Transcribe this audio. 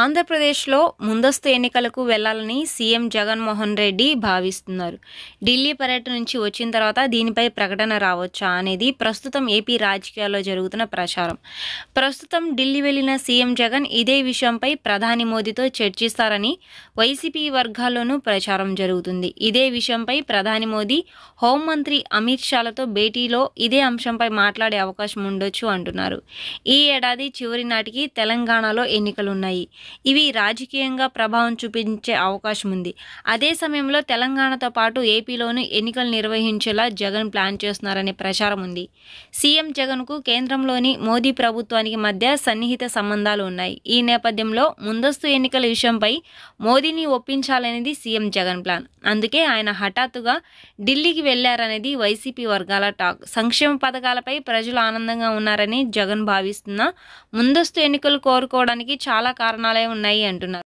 ఆంధ్రప్రదేశ్లో ముందస్తు ఎన్నికలకు వెళ్లాలని సీఎం జగన్మోహన్ రెడ్డి భావిస్తున్నారు ఢిల్లీ పర్యటన నుంచి వచ్చిన తర్వాత దీనిపై ప్రకటన రావచ్చా అనేది ప్రస్తుతం ఏపీ రాజకీయాల్లో జరుగుతున్న ప్రచారం ప్రస్తుతం ఢిల్లీ వెళ్లిన సీఎం జగన్ ఇదే విషయంపై ప్రధాని మోదీతో చర్చిస్తారని వైసీపీ వర్గాల్లోనూ ప్రచారం జరుగుతుంది ఇదే విషయంపై ప్రధాని మోదీ హోంమంత్రి అమిత్ షాలతో భేటీలో ఇదే అంశంపై మాట్లాడే అవకాశం ఉండొచ్చు అంటున్నారు ఈ ఏడాది చివరి నాటికి తెలంగాణలో ఎన్నికలున్నాయి ఇవి రాజకీయంగా ప్రభావం చూపించే అవకాశం ఉంది అదే సమయంలో తెలంగాణతో పాటు ఏపీలోనూ ఎన్నికలు నిర్వహించేలా జగన్ ప్లాన్ చేస్తున్నారనే ప్రచారం ఉంది సీఎం జగన్కు కేంద్రంలోని మోదీ ప్రభుత్వానికి మధ్య సన్నిహిత సంబంధాలు ఉన్నాయి ఈ నేపథ్యంలో ముందస్తు ఎన్నికల విషయంపై మోదీని ఒప్పించాలనేది సీఎం జగన్ ప్లాన్ అందుకే ఆయన హఠాత్తుగా ఢిల్లీకి వెళ్లారనేది వైసీపీ వర్గాల టాక్ సంక్షేమ పథకాలపై ప్రజలు ఆనందంగా ఉన్నారని జగన్ భావిస్తున్న ముందస్తు ఎన్నికలు కోరుకోవడానికి చాలా కారణాలు ఉన్నాయి అంటున్నారు